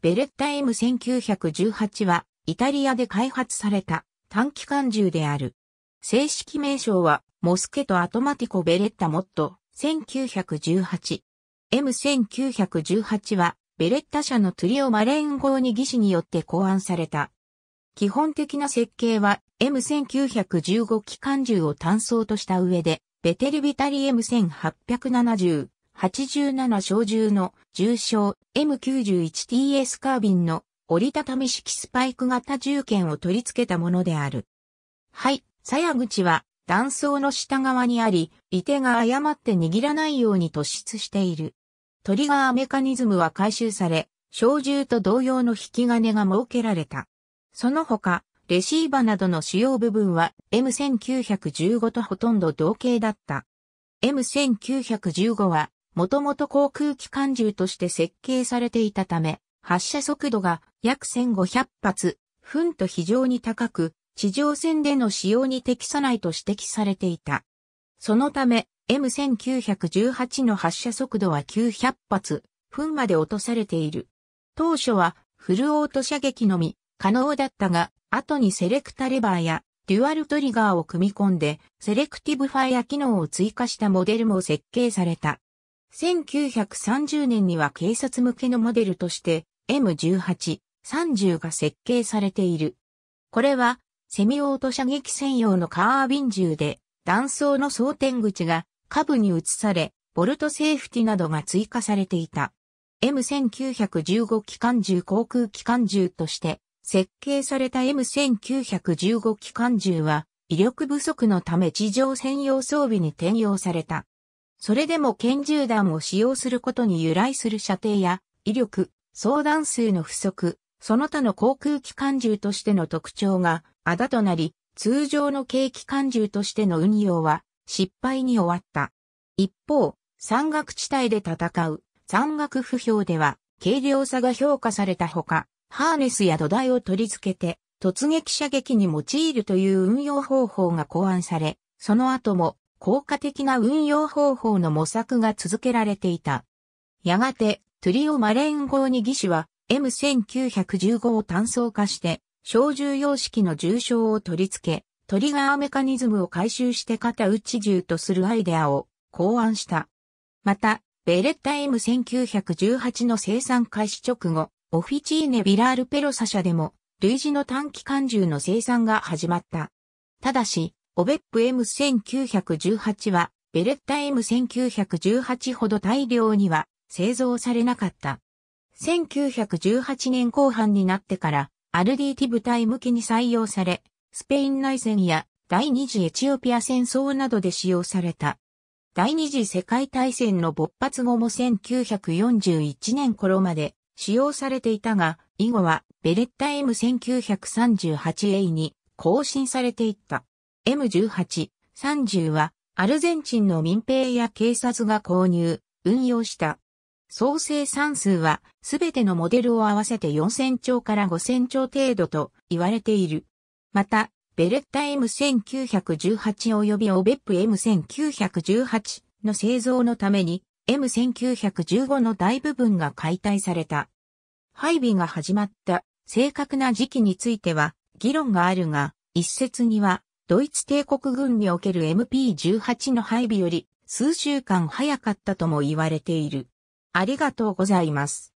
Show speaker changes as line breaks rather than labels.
ベレッタ M1918 はイタリアで開発された短機関銃である。正式名称はモスケとアトマティコベレッタモット1918。M1918 はベレッタ社のトゥリオマレーン号に技師によって考案された。基本的な設計は M1915 機関銃を単装とした上で、ベテルビタリ M1870、87小銃の重傷 M91TS カービンの折りたたみ式スパイク型銃剣を取り付けたものである。はい、鞘口は断層の下側にあり、射手が誤って握らないように突出している。トリガーメカニズムは回収され、小銃と同様の引き金が設けられた。その他、レシーバなどの主要部分は M1915 とほとんど同型だった。M1915 はもともと航空機関銃として設計されていたため、発射速度が約1500発、分と非常に高く、地上戦での使用に適さないと指摘されていた。そのため、M1918 の発射速度は900発、分まで落とされている。当初はフルオート射撃のみ可能だったが、後にセレクタレバーやデュアルトリガーを組み込んで、セレクティブファイア機能を追加したモデルも設計された。1930年には警察向けのモデルとして M18、30が設計されている。これは、セミオート射撃専用のカービン銃で、弾倉の装填口が下部に移され、ボルトセーフティなどが追加されていた。M1915 機関銃航空機関銃として設計された M1915 機関銃は威力不足のため地上専用装備に転用された。それでも拳銃弾を使用することに由来する射程や、威力、相弾数の不足、その他の航空機関銃としての特徴が、あだとなり、通常の軽機関銃としての運用は、失敗に終わった。一方、山岳地帯で戦う、山岳不評では、軽量さが評価されたほか、ハーネスや土台を取り付けて、突撃射撃に用いるという運用方法が考案され、その後も効果的な運用方法の模索が続けられていた。やがて、トゥリオ・マレーン号に技師は M1915 を単層化して、小重様式の重症を取り付け、トリガーメカニズムを回収して肩打ち銃とするアイデアを考案した。また、ベレッタ M1918 の生産開始直後、オフィチーネ・ビラール・ペロサ社でも、類似の短期間銃の生産が始まった。ただし、オベップ M1918 は、ベレッタ M1918 ほど大量には製造されなかった。1918年後半になってから、アルディティブ隊向けに採用され、スペイン内戦や第二次エチオピア戦争などで使用された。第二次世界大戦の勃発後も1941年頃まで使用されていたが、以後はベレッタ M1938A に更新されていった。M18、30はアルゼンチンの民兵や警察が購入、運用した。総生産数はすべてのモデルを合わせて4000兆から5000兆程度と言われている。また、ベレッタ M1918 及びオベップ M1918 の製造のために M1915 の大部分が解体された。配備が始まった正確な時期については議論があるが、一説にはドイツ帝国軍における MP18 の配備より数週間早かったとも言われている。ありがとうございます。